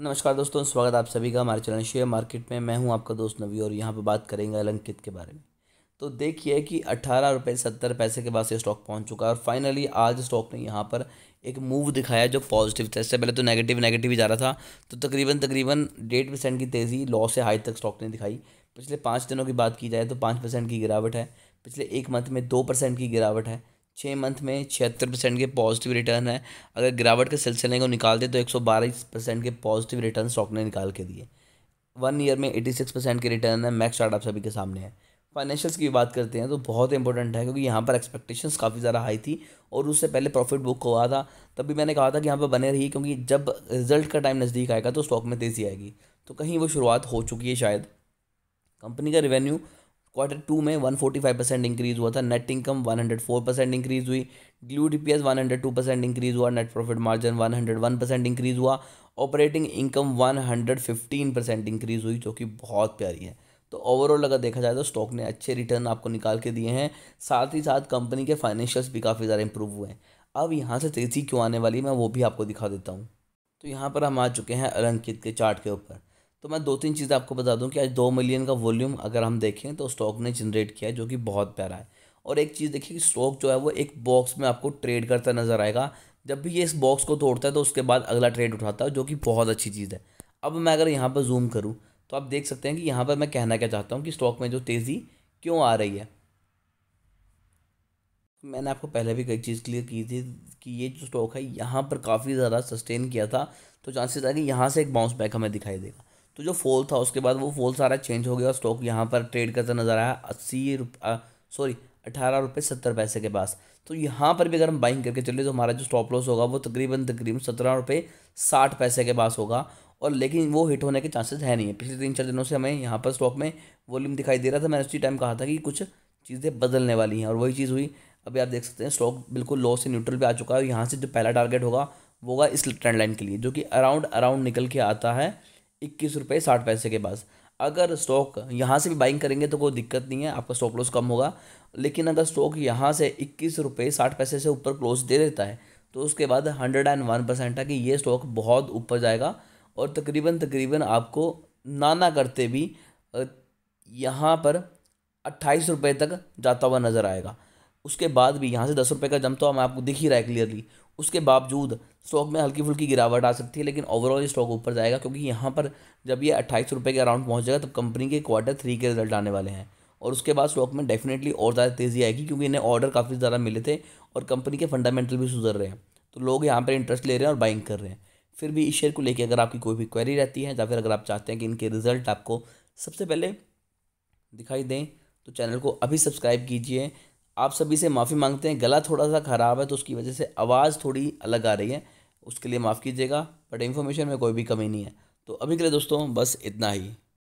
नमस्कार दोस्तों स्वागत आप सभी का हमारे चैनल शेयर मार्केट में मैं हूं आपका दोस्त नवी और यहां पर बात करेंगे अलंकित के बारे में तो देखिए कि अट्ठारह रुपये सत्तर पैसे के बाद से स्टॉक पहुंच चुका है और फाइनली आज स्टॉक ने यहां पर एक मूव दिखाया जो पॉजिटिव था इससे पहले तो नेगेटिव नेगेटिव ही जा रहा था तो तकरीबन तकरीबन डेढ़ परसेंट की तेज़ी लॉ से हाई तक स्टॉक ने दिखाई पिछले पाँच दिनों की बात की जाए तो पाँच परसेंट की गिरावट है पिछले एक मंथ में दो परसेंट की गिरावट है छः मंथ में छिहत्तर परसेंट के पॉजिटिव रिटर्न है अगर गिरावट के सिलसिले को निकाल दे तो एक सौ बारह परसेंट के पॉजिटिव रिटर्न स्टॉक ने निकाल के दिए वन ईयर में एटी सिक्स परसेंट के रिटर्न है मैक्स स्टार्टअप सभी के सामने है फाइनेंशियल्स की बात करते हैं तो बहुत इंपॉर्टेंट है क्योंकि यहाँ पर एक्सपेक्टेशन काफ़ी ज़्यादा हाई थी और उससे पहले प्रॉफिट बुक हुआ था तब भी मैंने कहा था कि यहाँ पर बने रही क्योंकि जब रिजल्ट का टाइम नज़दीक आएगा तो स्टॉक में तेज़ी आएगी तो कहीं वो शुरुआत हो चुकी है शायद कंपनी का रेवेन्यू क्वार्टर टू में 145 परसेंट इंक्रीज हुआ था नेट इनकम 104 परसेंट इंक्रीज हुई ग्लू D P S one hundred two percent increase हुआ net profit margin one hundred one percent increase हुआ operating income one hundred fifteen percent increase हुई जो कि बहुत प्यारी है तो ओवरऑल अगर देखा जाए तो स्टॉक ने अच्छे रिटर्न आपको निकाल के दिए हैं साथ ही साथ कंपनी के फाइनेंशियल्स भी काफ़ी ज़्यादा इंप्रूव हुए हैं अब यहाँ से तेज़ी क्यों आने वाली मैं वो भी आपको दिखा देता हूँ तो यहाँ पर हम आ चुके हैं अलंकित के चार्ट के ऊपर तो मैं दो तीन चीज़ें आपको बता दूं कि आज दो मिलियन का वॉल्यूम अगर हम देखें तो स्टॉक ने जनरेट किया है जो कि बहुत प्यारा है और एक चीज़ देखिए कि स्टॉक जो है वो एक बॉक्स में आपको ट्रेड करता नज़र आएगा जब भी ये इस बॉक्स को तोड़ता है तो उसके बाद अगला ट्रेड उठाता है जो कि बहुत अच्छी चीज़ है अब मैं अगर यहाँ पर जूम करूँ तो आप देख सकते हैं कि यहाँ पर मैं कहना क्या चाहता हूँ कि स्टॉक में जो तेज़ी क्यों आ रही है मैंने आपको पहले भी कई चीज़ क्लियर की थी कि ये जो स्टॉक है यहाँ पर काफ़ी ज़्यादा सस्टेन किया था तो चांसेस आ कि यहाँ से एक बाउंस बैक हमें दिखाई देगा तो जो फॉल था उसके बाद वो फॉल सारा चेंज हो गया स्टॉक यहाँ पर ट्रेड करता नज़र आया अस्सी सॉरी अठारह रुपये सत्तर पैसे के पास तो यहाँ पर भी अगर हम बाइंग करके चले तो हमारा जो स्टॉप लॉस होगा वो तकरीबन तकरीबन सत्रह रुपये साठ पैसे के पास होगा और लेकिन वो हिट होने के चांसेस है नहीं है पिछले तीन चार दिनों से हमें यहाँ पर स्टॉक में वॉल्यूम दिखाई दे रहा था मैंने उसी टाइम कहा था कि कुछ चीज़ें बदलने वाली हैं और वही चीज़ हुई अभी आप देख सकते हैं स्टॉक बिल्कुल लॉस से न्यूट्रल पे आ चुका है यहाँ से जो पहला टारगेट होगा वो होगा इस ट्रेंड लाइन के लिए जो कि अराउंड अराउंड निकल के आता है इक्कीस रुपये साठ पैसे के पास अगर स्टॉक यहाँ से भी बाइंग करेंगे तो कोई दिक्कत नहीं है आपका स्टॉक लॉस कम होगा लेकिन अगर स्टॉक यहाँ से इक्कीस रुपये साठ पैसे से ऊपर क्लोज दे देता है तो उसके बाद हंड्रेड एंड वन परसेंट है कि ये स्टॉक बहुत ऊपर जाएगा और तकरीबन तकरीबन आपको नाना करते भी यहाँ पर अट्ठाईस रुपये तक जाता हुआ नज़र आएगा उसके बाद भी यहाँ से दस रुपये का जम तो हम आपको दिख ही रहा है क्लियरली उसके बावजूद स्टॉक में हल्की फुल्की गिरावट आ सकती है लेकिन ओवरऑल ये स्टॉक ऊपर जाएगा क्योंकि यहाँ पर जब ये अट्ठाईस रुपये के अराउंड पहुँच जाएगा तब कंपनी के क्वार्टर थ्री के रिजल्ट आने वाले हैं और उसके बाद स्टॉक में डेफिनेटली और ज़्यादा तेज़ी आएगी क्योंकि इन्हें ऑर्डर काफ़ी ज़्यादा मिले थे और कंपनी के फंडामेंटल भी सुधर रहे हैं तो लोग यहाँ पर इंटरेस्ट ले रहे हैं और बाइंग कर रहे हैं फिर भी इस शेयर को लेकर अगर आपकी कोई भी क्वेरी रहती है या फिर अगर आप चाहते हैं कि इनके रिजल्ट आपको सबसे पहले दिखाई दें तो चैनल को अभी सब्सक्राइब कीजिए आप सभी से माफ़ी मांगते हैं गला थोड़ा सा ख़राब है तो उसकी वजह से आवाज़ थोड़ी अलग आ रही है उसके लिए माफ़ कीजिएगा बट इन्फॉर्मेशन में कोई भी कमी नहीं है तो अभी के लिए दोस्तों बस इतना ही